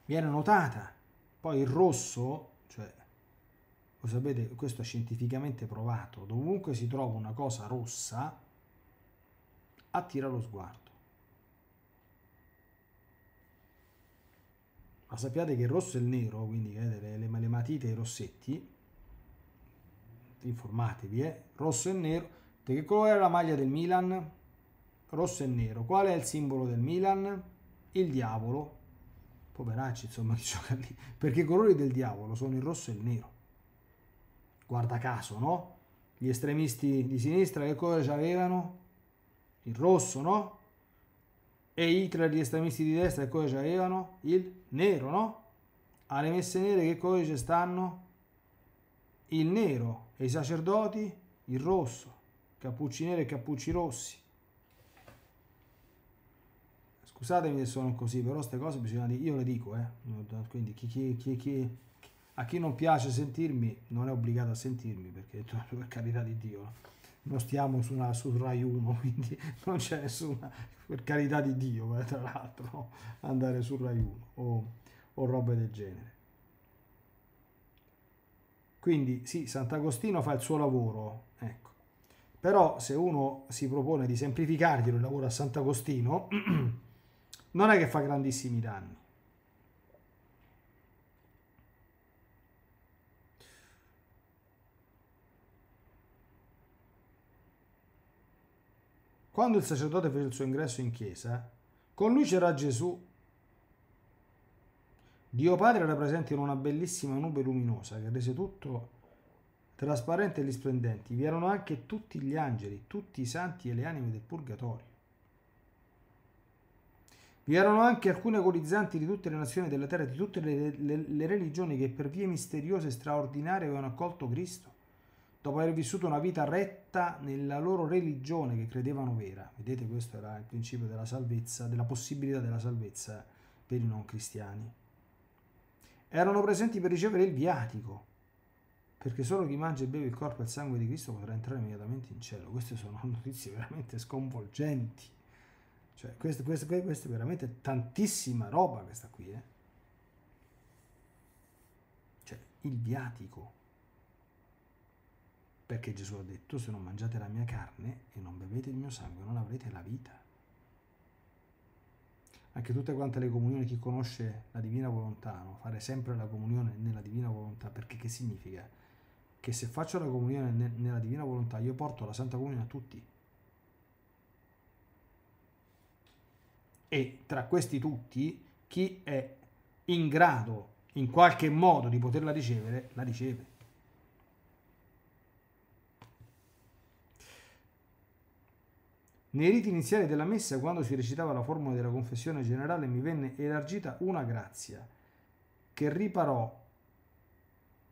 viene notata. Poi il rosso, cioè, lo sapete, questo è scientificamente provato, dovunque si trova una cosa rossa, attira lo sguardo. ma sappiate che il rosso e il nero, quindi vedete, eh, le, le matite e i rossetti, informatevi, eh, rosso e nero, di che colore è la maglia del Milan? Rosso e nero, qual è il simbolo del Milan? Il diavolo, poveracci insomma chi gioca lì, perché i colori del diavolo sono il rosso e il nero, guarda caso no? Gli estremisti di sinistra che colore avevano? Il rosso no? e i Hitler gli estremisti di destra che cosa avevano? Il nero, no? Alle messe nere che cosa stanno? Il nero e i sacerdoti? Il rosso, cappucci neri e cappucci rossi. Scusatemi se sono così, però queste cose bisogna dire, io le dico, eh. Quindi chi, chi, chi, a chi non piace sentirmi non è obbligato a sentirmi, perché per carità di Dio. No? non stiamo su, una, su Rai 1, quindi non c'è nessuna, per carità di Dio, eh, tra l'altro, andare su Rai 1 o, o robe del genere. Quindi sì, Sant'Agostino fa il suo lavoro, ecco. Però se uno si propone di semplificarglielo il lavoro a Sant'Agostino, non è che fa grandissimi danni. Quando il sacerdote fece il suo ingresso in chiesa, con lui c'era Gesù. Dio Padre era presente in una bellissima nube luminosa che rese tutto trasparente e risplendente. Vi erano anche tutti gli angeli, tutti i santi e le anime del purgatorio. Vi erano anche alcuni agonizzanti di tutte le nazioni della terra, di tutte le, le, le religioni che per vie misteriose e straordinarie avevano accolto Cristo dopo aver vissuto una vita retta nella loro religione che credevano vera. Vedete, questo era il principio della salvezza, della possibilità della salvezza per i non cristiani. Erano presenti per ricevere il viatico, perché solo chi mangia e beve il corpo e il sangue di Cristo potrà entrare immediatamente in cielo. Queste sono notizie veramente sconvolgenti. Cioè, questa, questa, questa è veramente tantissima roba questa qui, eh? Cioè, il viatico perché Gesù ha detto, se non mangiate la mia carne e non bevete il mio sangue, non avrete la vita. Anche tutte quante le comunioni, chi conosce la divina volontà, no? fare sempre la comunione nella divina volontà, perché che significa? Che se faccio la comunione ne nella divina volontà, io porto la Santa Comunione a tutti. E tra questi tutti, chi è in grado in qualche modo di poterla ricevere, la riceve. Nei riti iniziali della messa, quando si recitava la formula della confessione generale, mi venne elargita una grazia che riparò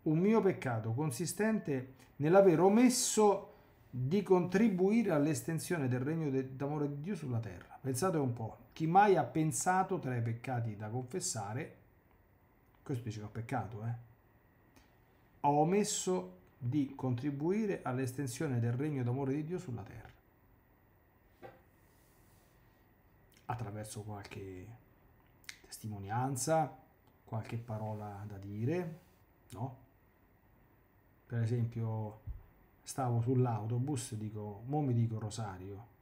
un mio peccato consistente nell'aver omesso di contribuire all'estensione del regno d'amore di Dio sulla terra. Pensate un po', chi mai ha pensato tra i peccati da confessare, questo dice che è peccato, eh? ho omesso di contribuire all'estensione del regno d'amore di Dio sulla terra. attraverso qualche testimonianza, qualche parola da dire, no? Per esempio, stavo sull'autobus e dico, mo mi dico Rosario,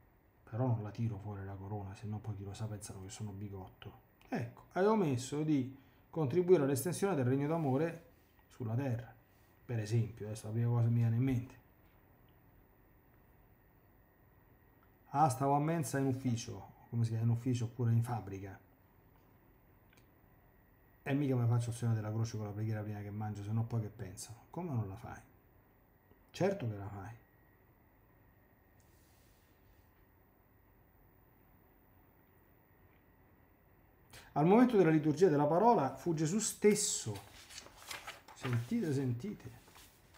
però non la tiro fuori la corona, se no poi chi lo sa pensano che sono bigotto. Ecco, avevo messo di contribuire all'estensione del regno d'amore sulla terra, per esempio, adesso la prima cosa mi viene in mente. Ah, stavo a mensa in ufficio, come si chiama, in ufficio oppure in fabbrica. E mica mi faccio il segno della croce con la preghiera prima che mangio, se no poi che pensano. Come non la fai? Certo che la fai. Al momento della liturgia della parola fu Gesù stesso, sentite, sentite,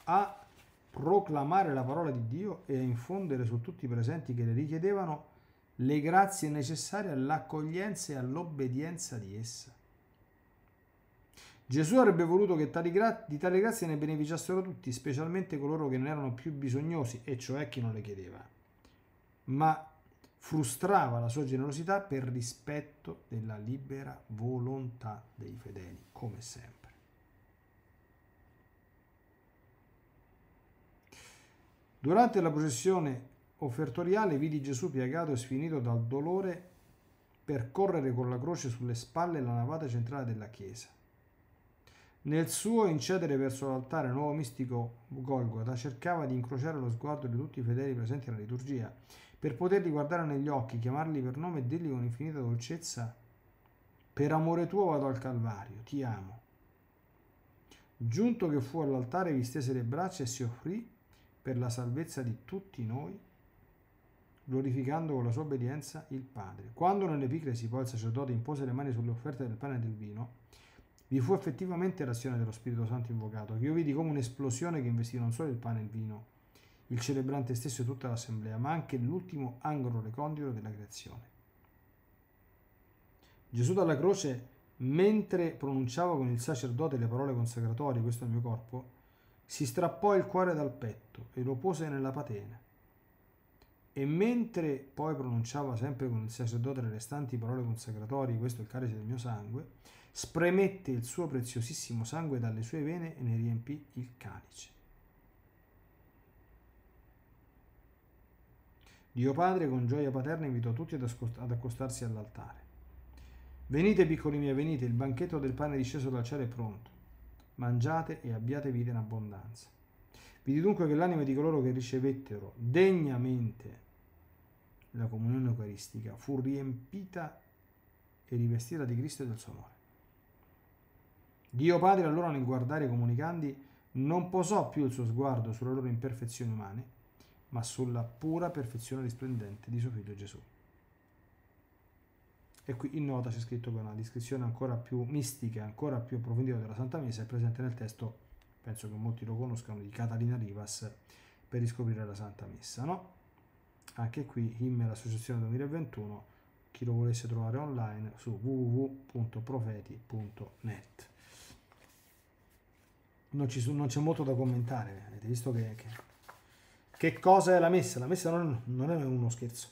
a proclamare la parola di Dio e a infondere su tutti i presenti che le richiedevano le grazie necessarie all'accoglienza e all'obbedienza di essa. Gesù avrebbe voluto che tali gra- di tale grazia ne beneficiassero tutti, specialmente coloro che ne erano più bisognosi, e cioè chi non le chiedeva, ma frustrava la sua generosità per rispetto della libera volontà dei fedeli, come sempre. Durante la processione offertoriale vidi Gesù piegato e sfinito dal dolore per correre con la croce sulle spalle la navata centrale della chiesa. Nel suo incedere verso l'altare il nuovo mistico Golgota cercava di incrociare lo sguardo di tutti i fedeli presenti alla liturgia, per poterli guardare negli occhi, chiamarli per nome e dirgli con infinita dolcezza per amore tuo vado al Calvario, ti amo. Giunto che fu all'altare, vi stese le braccia e si offrì per la salvezza di tutti noi glorificando con la sua obbedienza il Padre. Quando nell'Epicresi poi il sacerdote impose le mani sulle offerte del pane e del vino, vi fu effettivamente l'azione dello Spirito Santo invocato, che io vidi come un'esplosione che investì non solo il pane e il vino, il celebrante stesso e tutta l'assemblea, ma anche l'ultimo angolo recondito della creazione. Gesù dalla croce, mentre pronunciava con il sacerdote le parole consacratorie, questo è il mio corpo, si strappò il cuore dal petto e lo pose nella patena e mentre poi pronunciava sempre con il sacerdote le restanti parole consacratorie, questo è il carice del mio sangue, spremette il suo preziosissimo sangue dalle sue vene e ne riempì il calice. Dio Padre con gioia paterna invitò tutti ad, accostarsi all'altare. Venite piccoli miei, venite, il banchetto del pane disceso dal cielo è pronto. Mangiate e abbiate vita in abbondanza. Vidi dunque che l'anima di coloro che ricevettero degnamente la comunione eucaristica, fu riempita e rivestita di Cristo e del suo amore. Dio Padre allora nel guardare i comunicandi non posò più il suo sguardo sulle loro imperfezioni umane, ma sulla pura perfezione risplendente di suo figlio Gesù. E qui in nota c'è scritto che una descrizione ancora più mistica, ancora più approfondita della Santa Messa è presente nel testo, penso che molti lo conoscano, di Catalina Rivas per riscoprire la Santa Messa, no? anche qui Himmel Associazione 2021 chi lo volesse trovare online su www.profeti.net non, non, c'è molto da commentare avete visto che, che, che cosa è la messa la messa non, non è uno scherzo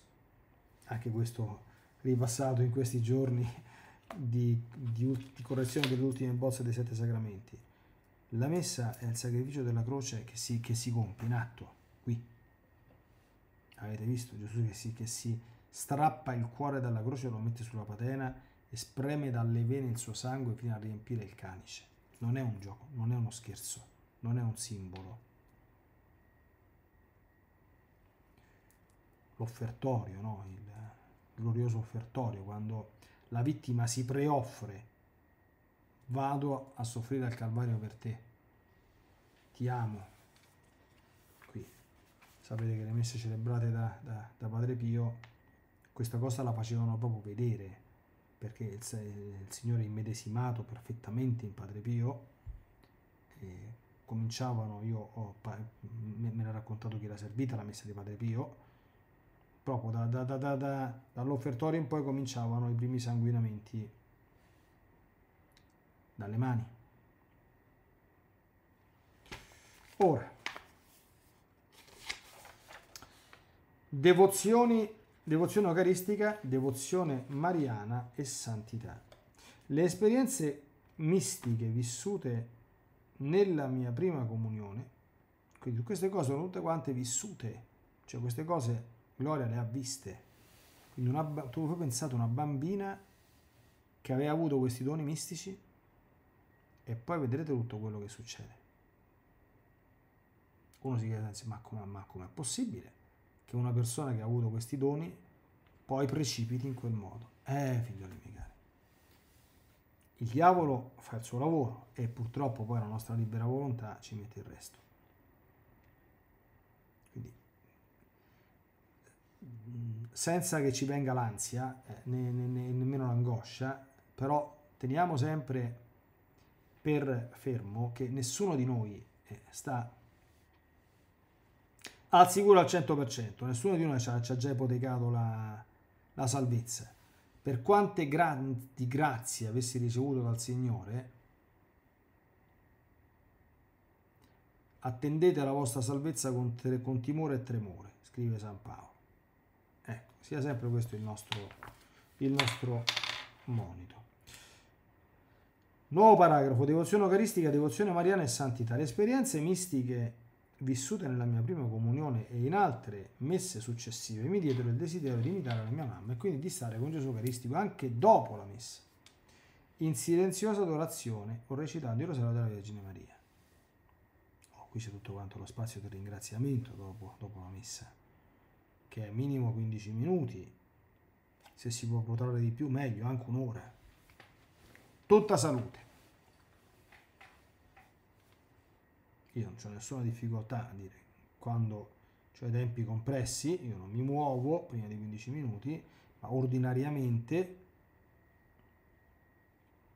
anche questo ripassato in questi giorni di, di, di correzione delle ultime bozze dei sette sacramenti la messa è il sacrificio della croce che si, che si compie in atto Avete visto Gesù che si, che si strappa il cuore dalla croce, lo mette sulla patena e spreme dalle vene il suo sangue fino a riempire il canice. Non è un gioco, non è uno scherzo, non è un simbolo. L'offertorio, no? il glorioso offertorio, quando la vittima si preoffre, vado a soffrire al Calvario per te, ti amo, sapete che le messe celebrate da, da, da Padre Pio questa cosa la facevano proprio vedere perché il, il Signore immedesimato perfettamente in Padre Pio eh, cominciavano, io ho, me l'ha raccontato chi era servita la messa di Padre Pio, proprio da, da, da, dall'offertorio in poi cominciavano i primi sanguinamenti dalle mani. Ora, devozioni, devozione eucaristica, devozione mariana e santità. Le esperienze mistiche vissute nella mia prima comunione, quindi queste cose sono tutte quante vissute, cioè queste cose Gloria le ha viste. Quindi una, tu puoi a una bambina che aveva avuto questi doni mistici e poi vedrete tutto quello che succede. Uno si chiede, ma come è possibile? che una persona che ha avuto questi doni poi precipiti in quel modo. Eh, figlioli miei cari. Il diavolo fa il suo lavoro e purtroppo poi la nostra libera volontà ci mette il resto. Quindi, mm, senza che ci venga l'ansia, né, né, né, nemmeno l'angoscia, però teniamo sempre per fermo che nessuno di noi eh, sta al sicuro al 100%, nessuno di noi ci ha, già ipotecato la, la salvezza. Per quante grandi grazie avessi ricevuto dal Signore, attendete la vostra salvezza con, con timore e tremore, scrive San Paolo. Ecco, sia sempre questo il nostro, il nostro monito. Nuovo paragrafo, devozione eucaristica, devozione mariana e santità. Le esperienze mistiche vissute nella mia prima comunione e in altre messe successive, mi diedero il desiderio di imitare la mia mamma e quindi di stare con Gesù Eucaristico anche dopo la messa, in silenziosa adorazione o recitando il rosario della Vergine Maria. Oh, qui c'è tutto quanto lo spazio del ringraziamento dopo, dopo la messa, che è minimo 15 minuti, se si può protrarre di più meglio, anche un'ora. Tutta salute. io non ho nessuna difficoltà a dire quando ho i tempi compressi, io non mi muovo prima di 15 minuti, ma ordinariamente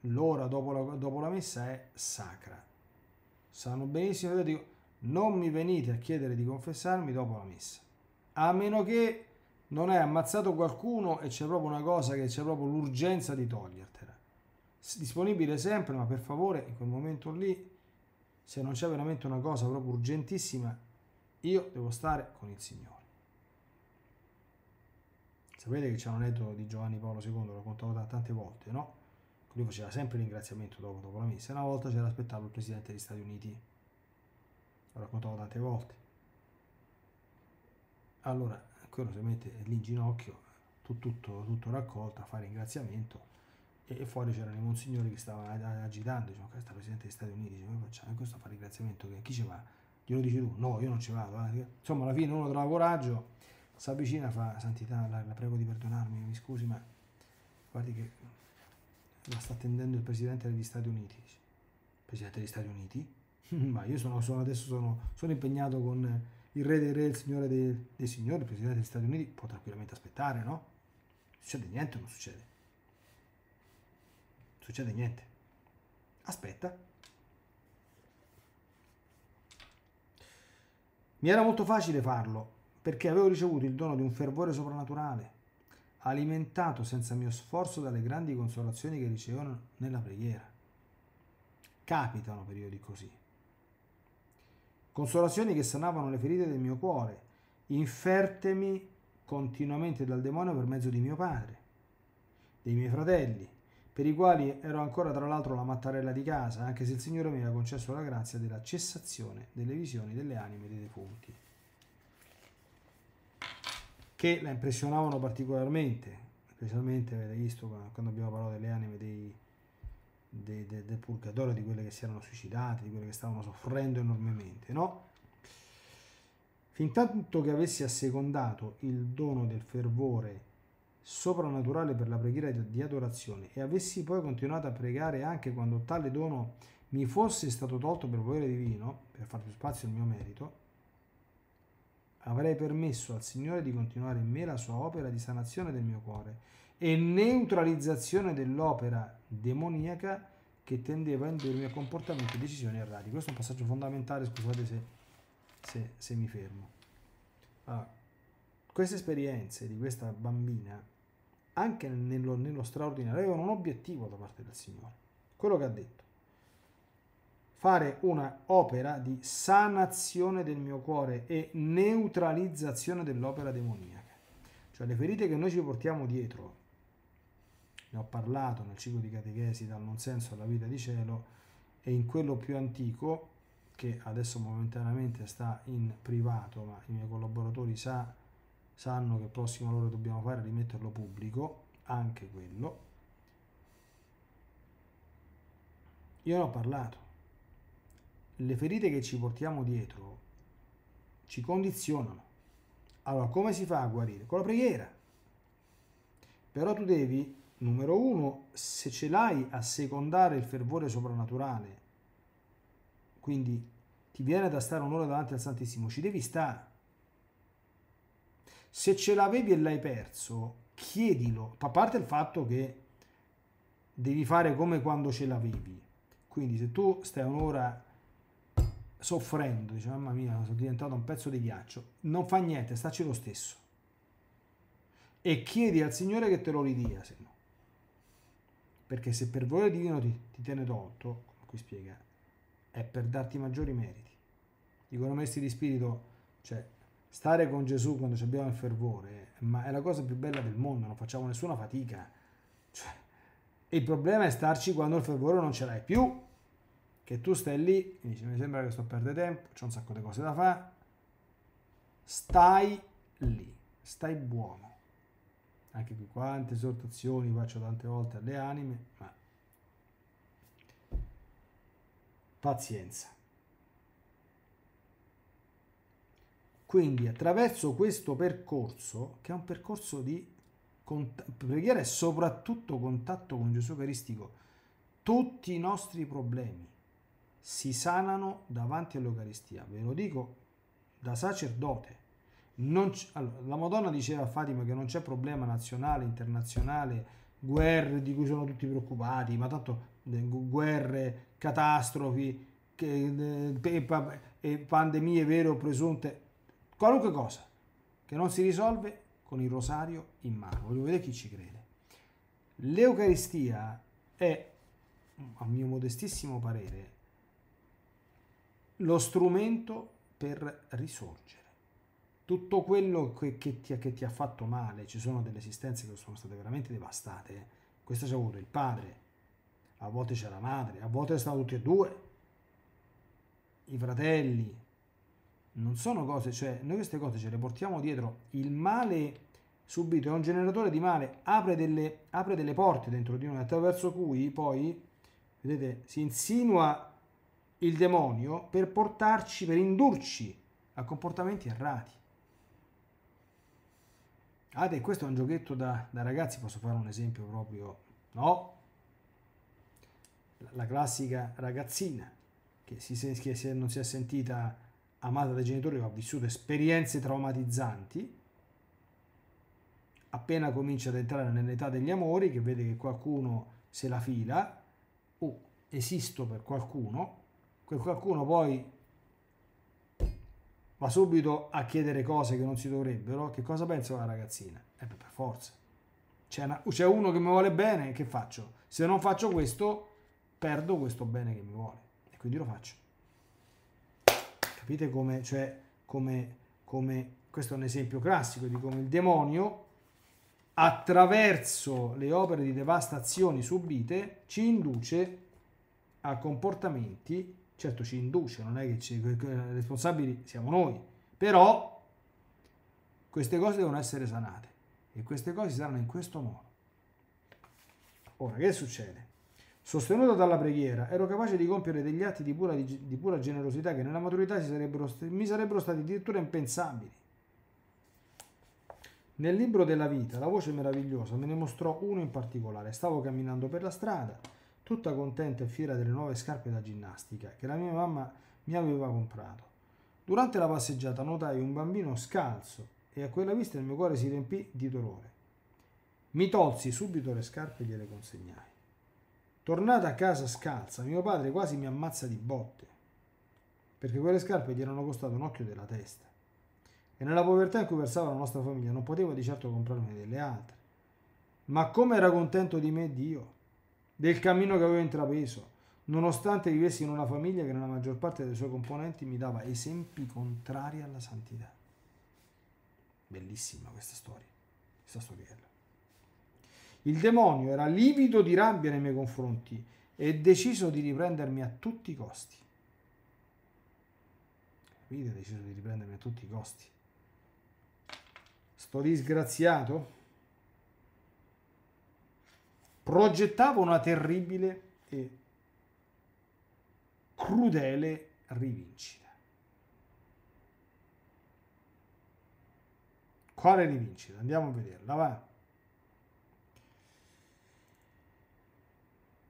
l'ora dopo la, dopo la messa è sacra. Sanno benissimo, io dico, non mi venite a chiedere di confessarmi dopo la messa, a meno che non hai ammazzato qualcuno e c'è proprio una cosa che c'è proprio l'urgenza di togliertela. Disponibile sempre, ma per favore in quel momento lì se non c'è veramente una cosa proprio urgentissima, io devo stare con il Signore. Sapete che c'è un letto di Giovanni Paolo II, l'ho contato tante volte, no? Lui faceva sempre il ringraziamento dopo, dopo la messa, una volta c'era aspettato il Presidente degli Stati Uniti, l'ho raccontato tante volte. Allora, quello si mette lì in ginocchio, tutto, tutto, tutto raccolto a fare ringraziamento, e, fuori c'erano i monsignori che stavano agitando, diciamo, questo Presidente degli Stati Uniti, come facciamo? questo fa ringraziamento, chi ci va? Glielo dici tu? No, io non ci vado. Eh. Insomma, alla fine uno trova coraggio, si avvicina, fa, Santità, la, la prego di perdonarmi, mi scusi, ma guardi che la sta attendendo il Presidente degli Stati Uniti. Presidente degli Stati Uniti? ma io sono, sono adesso sono, sono, impegnato con il re dei re, il signore dei, dei signori, il Presidente degli Stati Uniti può tranquillamente aspettare, no? Non succede niente, non succede succede niente. Aspetta. Mi era molto facile farlo, perché avevo ricevuto il dono di un fervore soprannaturale, alimentato senza mio sforzo dalle grandi consolazioni che ricevono nella preghiera. Capitano periodi così. Consolazioni che sanavano le ferite del mio cuore, infertemi continuamente dal demonio per mezzo di mio padre, dei miei fratelli, per i quali ero ancora tra l'altro la mattarella di casa, anche se il Signore mi aveva concesso la grazia della cessazione delle visioni delle anime dei defunti, che la impressionavano particolarmente, specialmente avete visto quando abbiamo parlato delle anime dei, de, de, del purgatorio, di quelle che si erano suicidate, di quelle che stavano soffrendo enormemente, no? Fintanto che avessi assecondato il dono del fervore soprannaturale per la preghiera di adorazione e avessi poi continuato a pregare anche quando tale dono mi fosse stato tolto per volere divino, per far più spazio al mio merito, avrei permesso al Signore di continuare in me la sua opera di sanazione del mio cuore e neutralizzazione dell'opera demoniaca che tendeva a indurmi a comportamenti e decisioni errati. Questo è un passaggio fondamentale, scusate se, se, se mi fermo. Allora, ah, queste esperienze di questa bambina anche nello, nello straordinario, avevano un obiettivo da parte del Signore, quello che ha detto fare una opera di sanazione del mio cuore e neutralizzazione dell'opera demoniaca. Cioè le ferite che noi ci portiamo dietro, ne ho parlato nel ciclo di catechesi dal non senso alla vita di cielo e in quello più antico, che adesso momentaneamente sta in privato, ma i miei collaboratori sa, sanno che il prossimo loro dobbiamo fare è rimetterlo pubblico, anche quello. Io ne ho parlato. Le ferite che ci portiamo dietro ci condizionano. Allora, come si fa a guarire? Con la preghiera. Però tu devi, numero uno, se ce l'hai, assecondare il fervore soprannaturale. Quindi ti viene da stare un'ora davanti al Santissimo, ci devi stare se ce l'avevi e l'hai perso, chiedilo, a parte il fatto che devi fare come quando ce l'avevi. Quindi se tu stai un'ora soffrendo, dici mamma mia, sono diventato un pezzo di ghiaccio, non fa niente, staci lo stesso. E chiedi al Signore che te lo ridia, se no. Perché se per voi divino ti, ti tiene tolto, come qui spiega, è per darti maggiori meriti. I economisti di spirito, cioè, stare con Gesù quando abbiamo il fervore, ma è la cosa più bella del mondo, non facciamo nessuna fatica. Cioè, il problema è starci quando il fervore non ce l'hai più, che tu stai lì e dici mi sembra che sto a perdere tempo, c'è un sacco di cose da fare. Stai lì, stai buono. Anche qui quante esortazioni faccio tante volte alle anime, ma pazienza. Quindi attraverso questo percorso, che è un percorso di cont- preghiera e soprattutto contatto con Gesù Eucaristico, tutti i nostri problemi si sanano davanti all'Eucaristia. Ve lo dico da sacerdote. C- allora, la Madonna diceva a Fatima che non c'è problema nazionale, internazionale, guerre di cui sono tutti preoccupati, ma tanto eh, guerre, catastrofi, che, eh, pandemie vere o presunte, qualunque cosa che non si risolve con il rosario in mano. Voglio vedere chi ci crede. L'Eucaristia è, a mio modestissimo parere, lo strumento per risorgere. Tutto quello che, che, ti, che ti ha fatto male, ci sono delle esistenze che sono state veramente devastate. Questo c'è avuto il padre, a volte c'è la madre, a volte stanno tutti e due, i fratelli, non sono cose, cioè noi queste cose ce le portiamo dietro, il male subito è un generatore di male, apre delle, apre delle porte dentro di noi attraverso cui poi, vedete, si insinua il demonio per portarci, per indurci a comportamenti errati. Ah, e questo è un giochetto da, da ragazzi, posso fare un esempio proprio, no? La classica ragazzina che, si, che non si è sentita amata dai genitori che ha vissuto esperienze traumatizzanti, appena comincia ad entrare nell'età degli amori, che vede che qualcuno se la fila, o oh, esisto per qualcuno, quel qualcuno poi va subito a chiedere cose che non si dovrebbero, che cosa pensa la ragazzina? Eh per forza. C'è, una, c'è uno che mi vuole bene, che faccio? Se non faccio questo, perdo questo bene che mi vuole. E quindi lo faccio. Capite come, cioè, come, come questo è un esempio classico di come il demonio attraverso le opere di devastazioni subite ci induce a comportamenti, certo ci induce, non è che ci, responsabili siamo noi, però queste cose devono essere sanate e queste cose si sanno in questo modo. Ora, che succede? Sostenuto dalla preghiera, ero capace di compiere degli atti di pura, di, di pura generosità che nella maturità sarebbero, mi sarebbero stati addirittura impensabili. Nel libro della vita, la voce meravigliosa me ne mostrò uno in particolare. Stavo camminando per la strada, tutta contenta e fiera delle nuove scarpe da ginnastica che la mia mamma mi aveva comprato. Durante la passeggiata notai un bambino scalzo e a quella vista il mio cuore si riempì di dolore. Mi tolsi subito le scarpe e gliele consegnai. Tornata a casa scalza, mio padre quasi mi ammazza di botte, perché quelle scarpe gli erano costate un occhio della testa. E nella povertà in cui versava la nostra famiglia non potevo di certo comprarne delle altre. Ma come era contento di me Dio, del cammino che avevo intrapreso, nonostante vivessi in una famiglia che nella maggior parte dei suoi componenti mi dava esempi contrari alla santità. Bellissima questa storia, questa storiella. Il demonio era livido di rabbia nei miei confronti e deciso di riprendermi a tutti i costi. Capite? Deciso di riprendermi a tutti i costi. Sto disgraziato. Progettavo una terribile e crudele rivincita. Quale rivincita? Andiamo a vederla, va.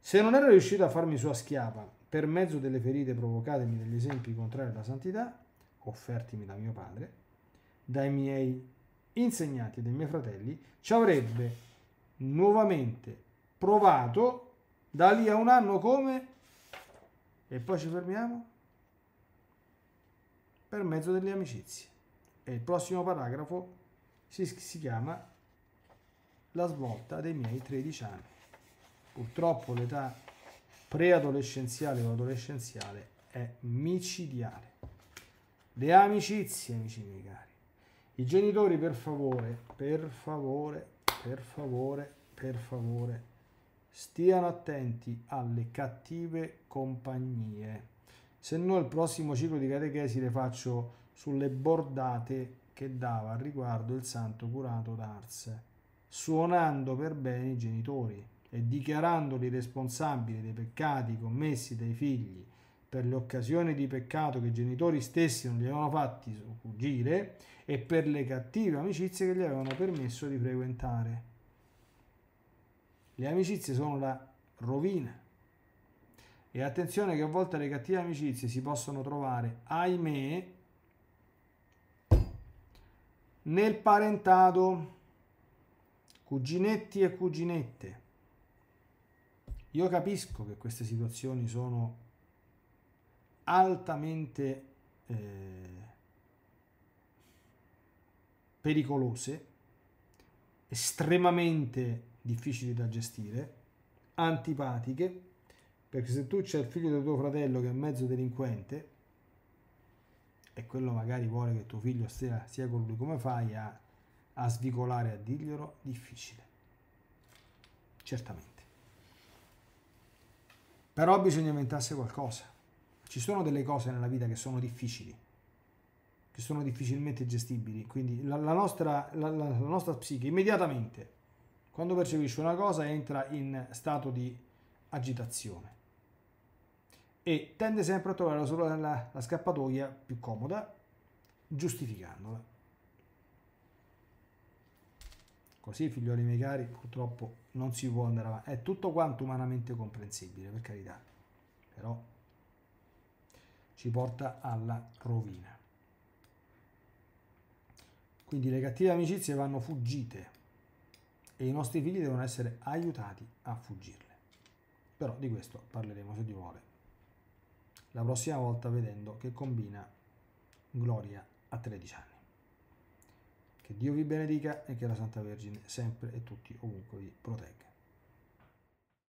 Se non ero riuscito a farmi sua schiava per mezzo delle ferite provocatemi dagli esempi contrari alla santità, offertimi da mio padre, dai miei insegnati e dai miei fratelli, ci avrebbe nuovamente provato da lì a un anno come... E poi ci fermiamo? Per mezzo delle amicizie. E il prossimo paragrafo si, si chiama La svolta dei miei 13 anni. Purtroppo l'età preadolescenziale o adolescenziale è micidiale. Le amicizie, amici miei cari. I genitori, per favore, per favore, per favore, per favore, stiano attenti alle cattive compagnie. Se no il prossimo ciclo di catechesi le faccio sulle bordate che dava riguardo il santo curato d'Arse, suonando per bene i genitori e dichiarandoli responsabili dei peccati commessi dai figli per le occasioni di peccato che i genitori stessi non gli avevano fatti sfuggire e per le cattive amicizie che gli avevano permesso di frequentare. Le amicizie sono la rovina. E attenzione che a volte le cattive amicizie si possono trovare, ahimè, nel parentato, cuginetti e cuginette io capisco che queste situazioni sono altamente eh, pericolose, estremamente difficili da gestire, antipatiche, perché se tu c'è il figlio del tuo fratello che è mezzo delinquente e quello magari vuole che tuo figlio sia, sia con lui, come fai a, a svicolare, a dirglielo? Difficile, certamente. Però bisogna inventarsi qualcosa. Ci sono delle cose nella vita che sono difficili, che sono difficilmente gestibili. Quindi la, la, nostra, la, la nostra, psiche immediatamente, quando percepisce una cosa, entra in stato di agitazione e tende sempre a trovare solo la scappatoia più comoda, giustificandola. così figlioli miei cari purtroppo non si può andare avanti è tutto quanto umanamente comprensibile per carità però ci porta alla rovina quindi le cattive amicizie vanno fuggite e i nostri figli devono essere aiutati a fuggirle però di questo parleremo se Dio vuole la prossima volta vedendo che combina Gloria a 13 anni che Dio vi benedica e che la Santa Vergine sempre e tutti ovunque vi protegga.